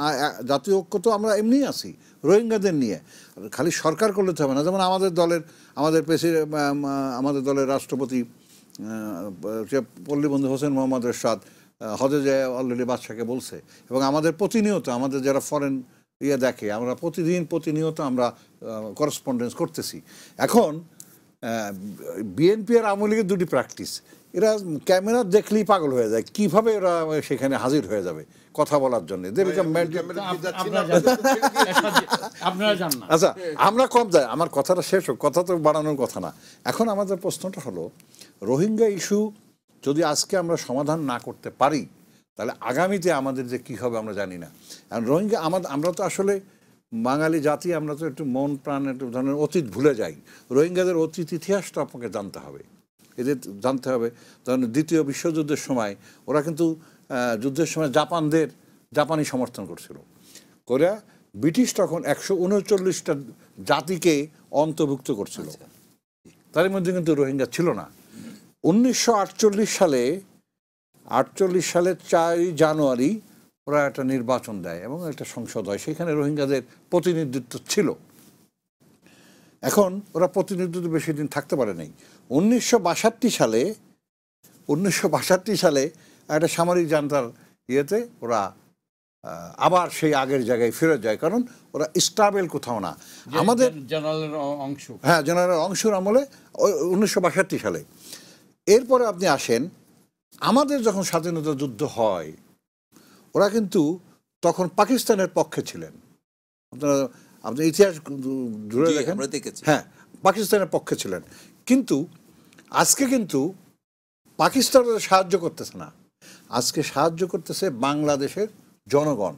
জাতীয় ঐক্য তো আমরা এমনিই আছি রোহিঙ্গাদের নিয়ে খালি সরকার করলে তো হবে না যেমন আমাদের দলের আমাদের প্রেসিডেন্ট আমাদের দলের রাষ্ট্রপতি পল্লীবন্ধু হোসেন মোহাম্মদ এরশাদ হজে যে অলরেডি বাদশাকে বলছে এবং আমাদের প্রতিনিয়ত আমাদের যারা ফরেন ইয়ে দেখে আমরা প্রতিদিন প্রতিনিয়ত আমরা করসপন্ডেন্স করতেছি এখন বিএনপি আর আওয়ামী লীগের দুটি প্র্যাকটিস এরা ক্যামেরা দেখলেই পাগল হয়ে যায় কিভাবে এরা সেখানে হাজির হয়ে যাবে কথা বলার জন্য আচ্ছা আমরা কম যাই আমার কথাটা শেষ হোক কথা তো বাড়ানোর কথা না এখন আমাদের প্রশ্নটা হলো রোহিঙ্গা ইস্যু যদি আজকে আমরা সমাধান না করতে পারি তাহলে আগামীতে আমাদের যে কী হবে আমরা জানি না কারণ রোহিঙ্গা আমাদের আমরা তো আসলে বাঙালি জাতি আমরা তো একটু মন প্রাণ একটু ধরনের অতীত ভুলে যাই রোহিঙ্গাদের অতীত ইতিহাসটা আপনাকে জানতে হবে এদের জানতে হবে ধরেন দ্বিতীয় বিশ্বযুদ্ধের সময় ওরা কিন্তু যুদ্ধের সময় জাপানদের জাপানি সমর্থন করছিল করে ব্রিটিশ তখন একশো উনচল্লিশটা জাতিকে অন্তর্ভুক্ত করছিল আচ্ছা। তার মধ্যে কিন্তু রোহিঙ্গা ছিল না উনিশশো সালে আটচল্লিশ সালের চারই জানুয়ারি ওরা একটা নির্বাচন দেয় এবং একটা সংসদ হয় সেখানে রোহিঙ্গাদের প্রতিনিধিত্ব ছিল এখন ওরা প্রতিনিধিত্ব বেশি দিন থাকতে পারে নাই উনিশশো সালে উনিশশো সালে একটা সামরিক জান্তার ইয়েতে ওরা আবার সেই আগের জায়গায় ফিরে যায় কারণ ওরা স্টাবেল কোথাও না আমাদের জেনারেলের অংশ হ্যাঁ জেনারেল অংশের আমলে উনিশশো সালে এরপরে আপনি আসেন আমাদের যখন স্বাধীনতা যুদ্ধ হয় ওরা কিন্তু তখন পাকিস্তানের পক্ষে ছিলেন আপনারা আপনি ইতিহাস জুড়ে দেখেন হ্যাঁ পাকিস্তানের পক্ষে ছিলেন কিন্তু আজকে কিন্তু পাকিস্তান সাহায্য করতেছে না আজকে সাহায্য করতেছে বাংলাদেশের জনগণ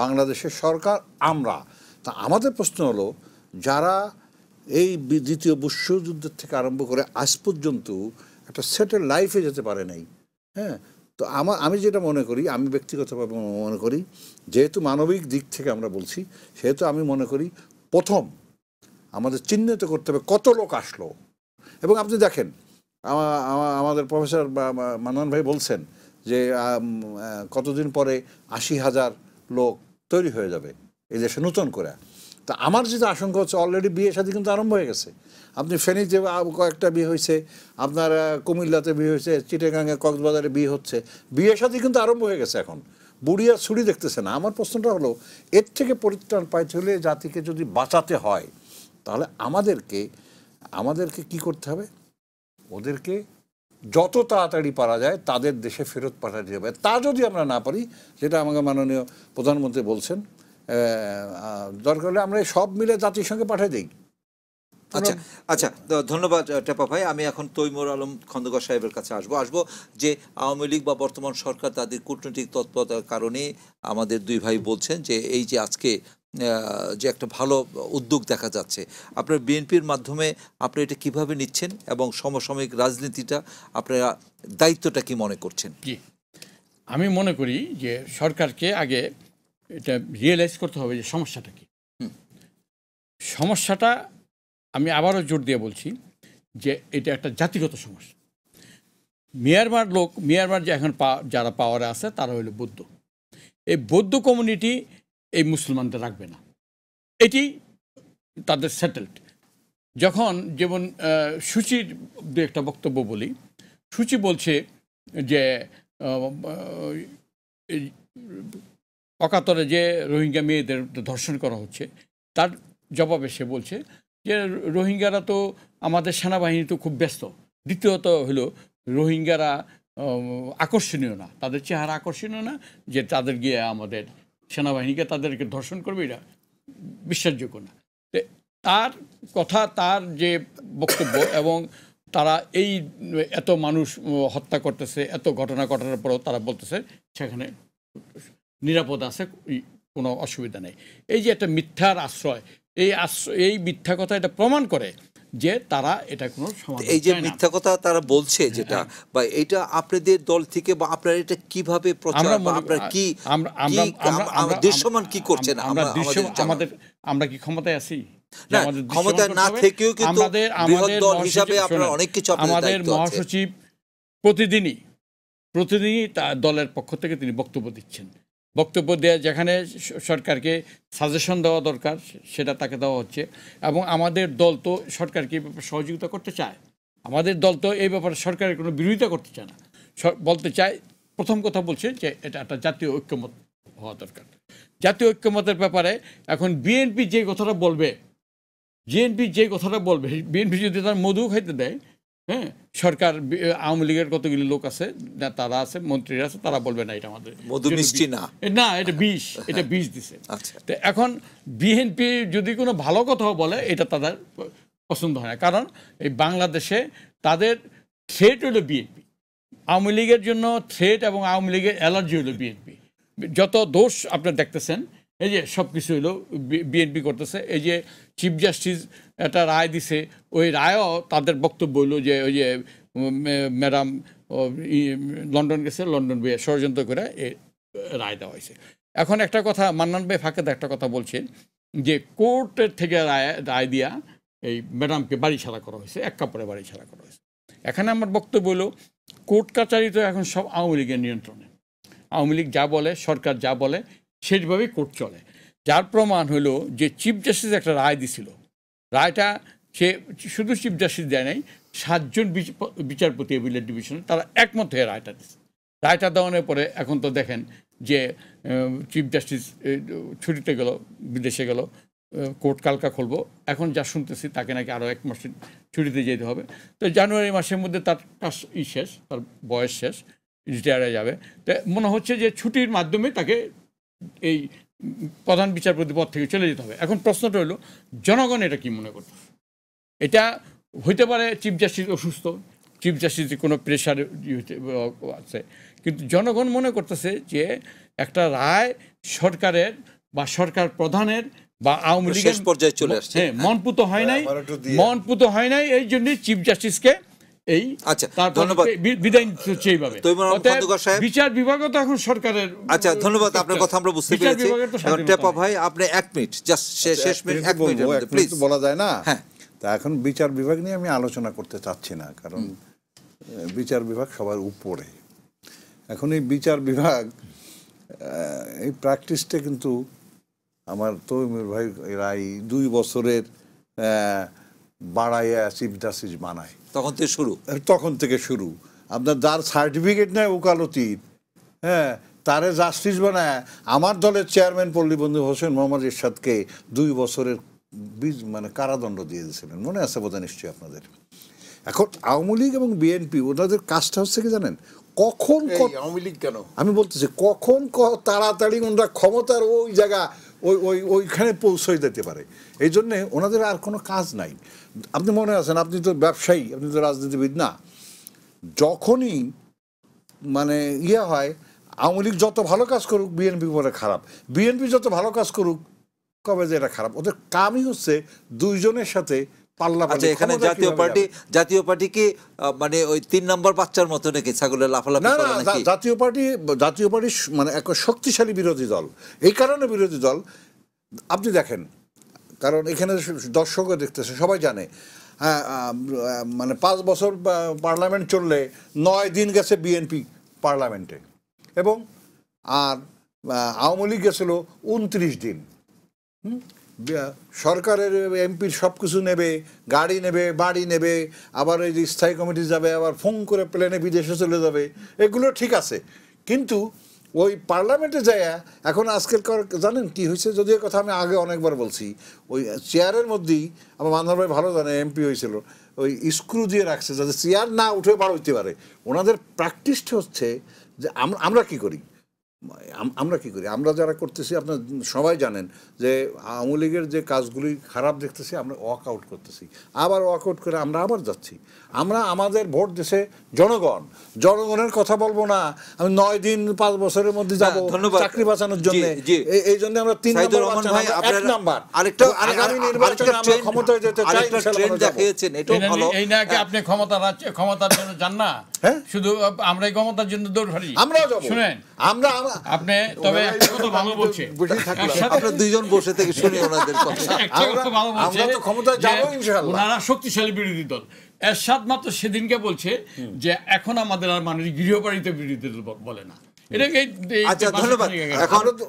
বাংলাদেশের সরকার আমরা তা আমাদের প্রশ্ন হলো যারা এই দ্বিতীয় বিশ্বযুদ্ধের থেকে আরম্ভ করে আজ পর্যন্ত একটা সেটেল লাইফে যেতে পারে নাই হ্যাঁ তো আমার আমি যেটা মনে করি আমি ব্যক্তিগতভাবে মনে করি যেহেতু মানবিক দিক থেকে আমরা বলছি সেহেতু আমি মনে করি প্রথম আমাদের চিহ্নিত করতে হবে কত লোক আসলো এবং আপনি দেখেন আমাদের প্রফেসর মান্নান ভাই বলছেন যে কতদিন পরে আশি হাজার লোক তৈরি হয়ে যাবে এই দেশে নতুন করে তা আমার যেটা আশঙ্কা হচ্ছে অলরেডি বিয়ে সাথে কিন্তু আরম্ভ হয়ে গেছে আপনি ফেনীতে কয়েকটা বিয়ে হয়েছে আপনার কুমিল্লাতে বিয়ে হয়েছে চিটেগাঙ্গে কক্সবাজারে বিয়ে হচ্ছে বিয়ে সাথে কিন্তু আরম্ভ হয়ে গেছে এখন বুড়িয়া ছুরি দেখতেছে না আমার প্রশ্নটা হলো এর থেকে পরিত্রাণ পাইতে হলে জাতিকে যদি বাঁচাতে হয় তাহলে আমাদেরকে আমাদেরকে কি করতে হবে ওদেরকে যত তাড়াতাড়ি পারা যায় তাদের দেশে ফেরত পাঠাতে হবে তা যদি আমরা না পারি যেটা আমাকে মাননীয় প্রধানমন্ত্রী বলছেন দরকার হলে আমরা সব মিলে জাতির সঙ্গে পাঠিয়ে দিই আচ্ছা আচ্ছা ধন্যবাদ টেপা ভাই আমি এখন তৈমুর আলম খন্দকার সাহেবের কাছে আসব আসব যে আওয়ামী লীগ বা বর্তমান সরকার তাদের কূটনৈতিক তৎপরতার কারণে আমাদের দুই ভাই বলছেন যে এই যে আজকে যে একটা ভালো উদ্যোগ দেখা যাচ্ছে আপনার বিএনপির মাধ্যমে আপনি এটা কিভাবে নিচ্ছেন এবং সমসাময়িক রাজনীতিটা আপনারা দায়িত্বটা কি মনে করছেন আমি মনে করি যে সরকারকে আগে এটা রিয়েলাইজ করতে হবে যে সমস্যাটা কি সমস্যাটা আমি আবারও জোর দিয়ে বলছি যে এটা একটা জাতিগত সমস্যা মিয়ানমার লোক মিয়ানমার যে এখন যারা পাওয়ারে আছে তারা হইল বৌদ্ধ এই বৌদ্ধ কমিউনিটি এই মুসলমানদের রাখবে না এটি তাদের সেটেলড যখন যেমন সূচির দু একটা বক্তব্য বলি সূচি বলছে যে অকাতরে যে রোহিঙ্গা মেয়েদের ধর্ষণ করা হচ্ছে তার জবাবে সে বলছে যে রোহিঙ্গারা তো আমাদের সেনাবাহিনী তো খুব ব্যস্ত দ্বিতীয়ত হলো রোহিঙ্গারা আকর্ষণীয় না তাদের চেহারা আকর্ষণীয় না যে তাদের গিয়ে আমাদের সেনাবাহিনীকে তাদেরকে ধর্ষণ করবে এটা বিশ্বাসযোগ্য না তার কথা তার যে বক্তব্য এবং তারা এই এত মানুষ হত্যা করতেছে এত ঘটনা ঘটানোর পরেও তারা বলতেছে সেখানে নিরাপদ আছে কোনো অসুবিধা নেই এই যে একটা মিথ্যার আশ্রয় এই আশ্রয় এই মিথ্যা কথা এটা প্রমাণ করে যে তারা এটা কোনো এই যে মিথ্যা কথা তারা বলছে হ্যাঁ, যেটা হ্যাঁ। বা এটা আপনাদের দল থেকে বা আপনারা এটা কিভাবে প্রচার কি আমরা দৃশ্যমান কি করছেন আমরা আমাদের আমরা কি ক্ষমতায় আছি ক্ষমতা না থেকেও কিন্তু আমাদের দল হিসাবে আপনারা অনেক কিছু আমাদের মহাসচিব প্রতিদিনই প্রতিদিনই দলের পক্ষ থেকে তিনি বক্তব্য দিচ্ছেন বক্তব্য দেওয়া যেখানে সরকারকে সাজেশন দেওয়া দরকার সেটা তাকে দেওয়া হচ্ছে এবং আমাদের দল তো সরকারকে সহযোগিতা করতে চায় আমাদের দল তো এই ব্যাপারে সরকারের কোনো বিরোধিতা করতে চায় না বলতে চায় প্রথম কথা বলছে যে এটা একটা জাতীয় ঐক্যমত হওয়া দরকার জাতীয় ঐক্যমতের ব্যাপারে এখন বিএনপি যে কথাটা বলবে বিএনপি যে কথাটা বলবে বিএনপি যদি তার মধু খাইতে দেয় হ্যাঁ সরকার আওয়ামী লীগের কতগুলি লোক আছে তারা আছে মন্ত্রীরা আছে তারা বলবে না এটা আমাদের না এটা বিষ এটা বিষ দিছে আচ্ছা। তো এখন বিএনপি যদি কোনো ভালো কথাও বলে এটা তাদের পছন্দ হয় না কারণ এই বাংলাদেশে তাদের থ্রেট হলো বিএনপি আওয়ামী লীগের জন্য থ্রেট এবং আওয়ামী লীগের অ্যালার্জি হলো বিএনপি যত দোষ আপনার দেখতেছেন এই যে সব কিছু হইলো বিএনপি করতেছে এই যে চিফ জাস্টিস একটা রায় দিছে ওই রায়ও তাদের বক্তব্য হইলো যে ওই যে ম্যাডাম লন্ডন গেছে লন্ডন বইয়ে ষড়যন্ত্র করে রায় দেওয়া হয়েছে এখন একটা কথা মান্নান ভাই ফাঁকে একটা কথা বলছেন যে কোর্টের থেকে রায় রায় দিয়া এই ম্যাডামকে বাড়ি ছাড়া করা হয়েছে এক কাপড়ে বাড়ি ছাড়া করা হয়েছে এখানে আমার বক্তব্য হলো কোর্ট কাচারি তো এখন সব আওয়ামী লীগের নিয়ন্ত্রণে আওয়ামী লীগ যা বলে সরকার যা বলে সেভাবে কোর্ট চলে যার প্রমাণ হলো যে চিফ জাস্টিস একটা রায় দিছিল রায়টা সে শুধু চিফ জাস্টিস দেয় নাই সাতজন বিচারপতি এভিলেট ডিভিশন তারা একমত হয়ে রায়টা দিচ্ছে রায়টা দেওয়ানোর পরে এখন তো দেখেন যে চিফ জাস্টিস ছুটিতে গেল বিদেশে গেল কোর্ট কালকা খুলবো এখন যা শুনতেছি তাকে নাকি আরও এক মাসে ছুটিতে যেতে হবে তো জানুয়ারি মাসের মধ্যে তার কাজ ই শেষ তার বয়স শেষ রিটায়ারে যাবে তো মনে হচ্ছে যে ছুটির মাধ্যমে তাকে এই প্রধান বিচারপতি পদ থেকে চলে যেতে হবে এখন প্রশ্নটা হলো জনগণ এটা কি মনে করত এটা হইতে পারে চিফ জাস্টিস অসুস্থ চিফ জাস্টিসের কোনো প্রেশার আছে কিন্তু জনগণ মনে করতেছে যে একটা রায় সরকারের বা সরকার প্রধানের বা আওয়ামী লীগের পর্যায়ে চলে আসছে হ্যাঁ, মনপুত হয় হ্যাঁ, নাই মনপুত হয় নাই এই জন্যই চিফ জাস্টিসকে এই আচ্ছা ধন্যবাদ বিচার বিভাগও তো এখন সরকারের আচ্ছা ধন্যবাদ আপনার কথা আমরা বুঝতে পেরেছি টেপা ভাই আপনি এক মিনিট জাস্ট আচ্ছা, শেষ মিনিট এক মিনিট বলা যায় না হ্যাঁ। তা এখন বিচার বিভাগ নিয়ে আমি আলোচনা করতে চাচ্ছি না কারণ বিচার বিভাগ সবার উপরে এখন এই বিচার বিভাগ এই প্র্যাকটিসটা কিন্তু আমার তৈমির ভাই এরা দুই বছরের বাড়াইয়া চিফ জাস্টিস বানায় তখন থেকে শুরু তখন থেকে শুরু আপনার যার সার্টিফিকেট নেয় ওকালতির হ্যাঁ তারে জাস্টিস বানায় আমার দলের চেয়ারম্যান পল্লীবন্ধু হোসেন মোহাম্মদ ইরশাদকে দুই বছরের বীজ মানে কারাদণ্ড দিয়ে দিয়েছিলেন মনে আছে বোধহয় নিশ্চয়ই আপনাদের এখন আওয়ামী লীগ এবং বিএনপি ওনাদের কাজটা হচ্ছে কি জানেন কখন আওয়ামী লীগ কেন আমি বলতেছি কখন তাড়াতাড়ি ওনারা ক্ষমতার ওই জায়গা ওই ওই ওইখানে পৌঁছয় যেতে পারে এই জন্যে ওনাদের আর কোনো কাজ নাই আপনি মনে আছেন আপনি তো ব্যবসায়ী আপনি তো রাজনীতিবিদ না যখনই মানে ইয়ে হয় আওয়ামী লীগ যত ভালো কাজ করুক বিএনপি মনে খারাপ বিএনপি যত ভালো কাজ করুক কবে যে এটা খারাপ ওদের কামই হচ্ছে দুইজনের সাথে আচ্ছা, এখানে জাতীয় পার্টি জাতীয় মানে ওই তিন নম্বর বাচ্চার ছাগলের জাতীয় পার্টি জাতীয় পার্টি মানে এক শক্তিশালী বিরোধী দল এই কারণে বিরোধী দল আপনি দেখেন কারণ এখানে দর্শকও দেখতেছে সবাই জানে হ্যাঁ, মানে পাঁচ বছর পার্লামেন্ট চললে নয় দিন গেছে বিএনপি পার্লামেন্টে এবং আর আওয়ামী লীগ গেছিল উনত্রিশ দিন সরকারের এমপির সব কিছু নেবে গাড়ি নেবে বাড়ি নেবে আবার এই স্থায়ী কমিটি যাবে আবার ফোন করে প্লেনে বিদেশে চলে যাবে এগুলো ঠিক আছে কিন্তু ওই পার্লামেন্টে যায় এখন আজকালকার জানেন কি হয়েছে যদিও কথা আমি আগে অনেকবার বলছি ওই চেয়ারের মধ্যেই আমার মান্ধার ভাই ভালো জানে এমপি হয়েছিল ওই স্ক্রু দিয়ে রাখছে যাতে চেয়ার না উঠে বার হইতে পারে ওনাদের প্র্যাকটিসটা হচ্ছে যে আমরা কি করি আমরা কি করি আমরা যারা করতেছি আপনার সবাই জানেন যে আওয়ামী লীগের যে কাজগুলি খারাপ দেখতেছি আমরা ওয়াক আউট করতেছি আবার ওয়াক আউট করে আমরা আবার যাচ্ছি আমরা আমাদের ভোট দেশে জনগণ জনগণের কথা বলবো না আমি নয় দিন পাঁচ বছরের মধ্যে যাবো চাকরি বাঁচানোর জন্য এই জন্য আমরা তিন নাম্বার আরেকটা আগামী নির্বাচনে আমরা ক্ষমতায় যেতে চাই দেখিয়েছেন এটাও ভালো এই না হ্যাঁ। আপনি ক্ষমতা রাখছে ক্ষমতার জন্য যান না হ্যাঁ? শুধু আমরা ক্ষমতার জন্য দৌড় আমরা শুনেন আমরা আপনি তবে ভালো আপনারা দুইজন বসে থেকে শুনি ওনাদের কথা আমরা তো ক্ষমতা যাব ইনশাআল্লাহ ওনারা শক্তিশালী বিরোধী দল এরশাদ মাত্র সেদিনকে বলছে যে এখন আমাদের আর মানুষ গৃহবাড়িতে বিরোধী দল বলে না আচ্ছা,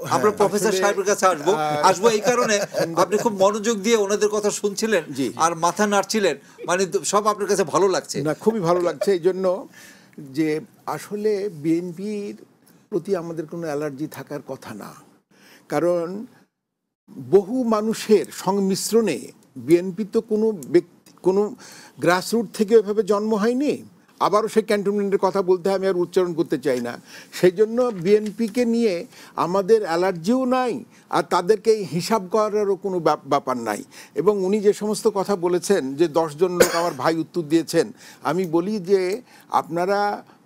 হ্যাঁ, এই কারণে আপনি খুব মনোযোগ দিয়ে ওনাদের কথা শুনছিলেন আর মাথা নাড়ছিলেন মানে সব আপনার কাছে ভালো লাগছে না খুবই ভালো লাগছে এই জন্য যে আসলে বিএনপির প্রতি আমাদের কোনো অ্যালার্জি থাকার কথা না কারণ বহু মানুষের সংমিশ্রণে বিএনপি তো কোনো ব্যক্তি কোনো গ্রাসরুট থেকে ওইভাবে জন্ম হয়নি আবারও সেই ক্যান্টনমেন্টের কথা বলতে আমি আর উচ্চারণ করতে চাই না সেই জন্য বিএনপিকে নিয়ে আমাদের অ্যালার্জিও নাই আর তাদেরকে হিসাব করারও কোনো ব্যাপার নাই এবং উনি যে সমস্ত কথা বলেছেন যে দশজন লোক আমার ভাই উত্তর দিয়েছেন আমি বলি যে আপনারা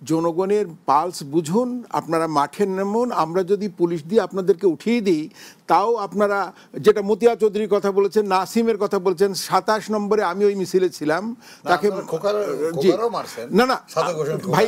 জনগণের পালস বুঝুন আপনারা মাঠে নেমন আমরা যদি পুলিশ দিয়ে আপনাদেরকে উঠিয়ে দিই তাও আপনারা যেটা মতিয়া চৌধুরীর কথা বলেছেন নাসিমের কথা বলেছেন সাতাশ নম্বরে আমি ওই মিছিলে ছিলাম তাকে না না ভাই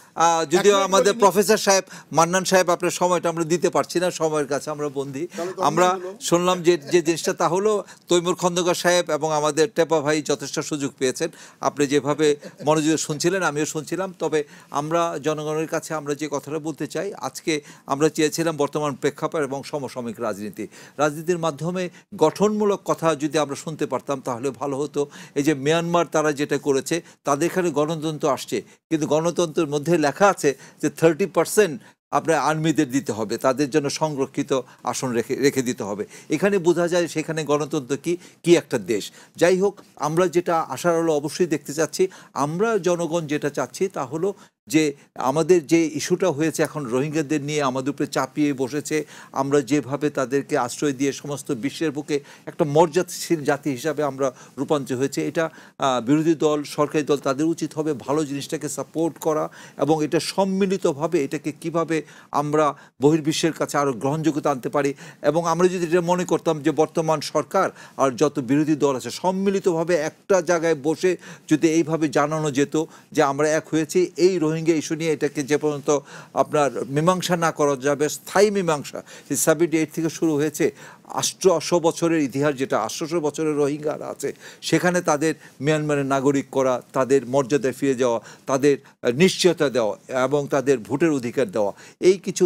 যদিও আমাদের প্রফেসর সাহেব মান্নান সাহেব আপনার সময়টা আমরা দিতে পারছি না সময়ের কাছে আমরা বন্দী আমরা শুনলাম যে যে জিনিসটা তা হলো তৈমুর খন্দকার সাহেব এবং আমাদের টেপা ভাই যথেষ্ট সুযোগ পেয়েছেন আপনি যেভাবে মনোযোগ শুনছিলেন আমিও শুনছিলাম তবে আমরা জনগণের কাছে আমরা যে কথাটা বলতে চাই আজকে আমরা চেয়েছিলাম বর্তমান প্রেক্ষাপট এবং সমসাময়িক রাজনীতি রাজনীতির মাধ্যমে গঠনমূলক কথা যদি আমরা শুনতে পারতাম তাহলে ভালো হতো এই যে মিয়ানমার তারা যেটা করেছে তাদের এখানে গণতন্ত্র আসছে কিন্তু গণতন্ত্রের মধ্যে লেখা আছে যে থার্টি পার্সেন্ট আপনার আর্মিদের দিতে হবে তাদের জন্য সংরক্ষিত আসন রেখে রেখে দিতে হবে এখানে বোঝা যায় সেখানে গণতন্ত্র কি কি একটা দেশ যাই হোক আমরা যেটা আশার আলো অবশ্যই দেখতে চাচ্ছি আমরা জনগণ যেটা চাচ্ছি তা হলো যে আমাদের যে ইস্যুটা হয়েছে এখন রোহিঙ্গাদের নিয়ে আমাদের উপরে চাপিয়ে বসেছে আমরা যেভাবে তাদেরকে আশ্রয় দিয়ে সমস্ত বিশ্বের বুকে একটা মর্যাদাশীল জাতি হিসাবে আমরা রূপান্তরিত হয়েছে এটা বিরোধী দল সরকারি দল তাদের উচিত হবে ভালো জিনিসটাকে সাপোর্ট করা এবং এটা সম্মিলিতভাবে এটাকে কিভাবে আমরা বহির্বিশ্বের কাছে আরও গ্রহণযোগ্যতা আনতে পারি এবং আমরা যদি এটা মনে করতাম যে বর্তমান সরকার আর যত বিরোধী দল আছে সম্মিলিতভাবে একটা জায়গায় বসে যদি এইভাবে জানানো যেত যে আমরা এক হয়েছি এই রোহিঙ্গা রোহিঙ্গা ইস্যু নিয়ে এটাকে যে পর্যন্ত আপনার মীমাংসা না করা যাবে স্থায়ী মীমাংসা সেই সাবিডি এর থেকে শুরু হয়েছে আটশো বছরের ইতিহাস যেটা আটশোশো বছরের রোহিঙ্গারা আছে সেখানে তাদের মিয়ানমারের নাগরিক করা তাদের মর্যাদায় ফিরে যাওয়া তাদের নিশ্চয়তা দেওয়া এবং তাদের ভোটের অধিকার দেওয়া এই কিছু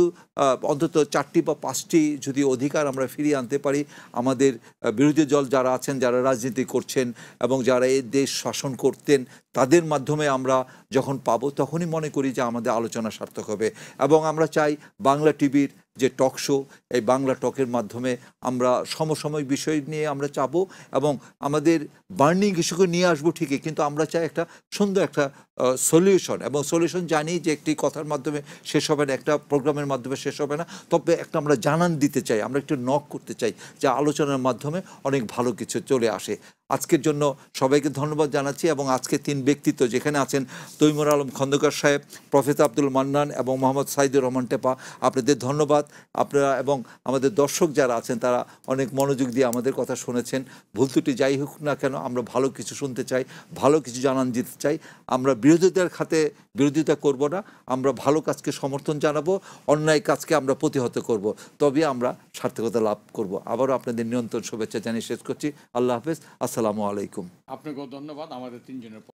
অন্তত চারটি বা পাঁচটি যদি অধিকার আমরা ফিরিয়ে আনতে পারি আমাদের বিরোধী দল যারা আছেন যারা রাজনীতি করছেন এবং যারা এই দেশ শাসন করতেন তাদের মাধ্যমে আমরা যখন পাব তখনই মনে করি যে আমাদের আলোচনা সার্থক হবে এবং আমরা চাই বাংলা টিভির যে টক শো এই বাংলা টকের মাধ্যমে আমরা সমসাময়িক বিষয় নিয়ে আমরা চাবো এবং আমাদের বার্নিং ইস্যুকে নিয়ে আসবো ঠিকই কিন্তু আমরা চাই একটা সুন্দর একটা সলিউশন এবং সলিউশন জানি যে একটি কথার মাধ্যমে শেষ হবে না একটা প্রোগ্রামের মাধ্যমে শেষ হবে না তবে একটা আমরা জানান দিতে চাই আমরা একটু নক করতে চাই যা আলোচনার মাধ্যমে অনেক ভালো কিছু চলে আসে আজকের জন্য সবাইকে ধন্যবাদ জানাচ্ছি এবং আজকে তিন ব্যক্তিত্ব যেখানে আছেন তৈমুর আলম খন্দকার সাহেব প্রফেসর আব্দুল মান্নান এবং মোহাম্মদ সাইদুর রহমান টেপা আপনাদের ধন্যবাদ আপনারা এবং আমাদের দর্শক যারা আছেন তারা অনেক মনোযোগ দিয়ে আমাদের কথা শুনেছেন ভুল ত্রুটি যাই হোক না কেন জন্য আমরা ভালো কিছু শুনতে চাই ভালো কিছু জানান দিতে চাই আমরা বিরোধিতার খাতে বিরোধিতা করব না আমরা ভালো কাজকে সমর্থন জানাবো অন্যায় কাজকে আমরা প্রতিহত করব তবে আমরা সার্থকতা লাভ করব আবারও আপনাদের নিয়ন্ত্রণ শুভেচ্ছা জানিয়ে শেষ করছি আল্লাহ হাফেজ আসসালামু আলাইকুম আপনাকেও ধন্যবাদ আমাদের তিনজনের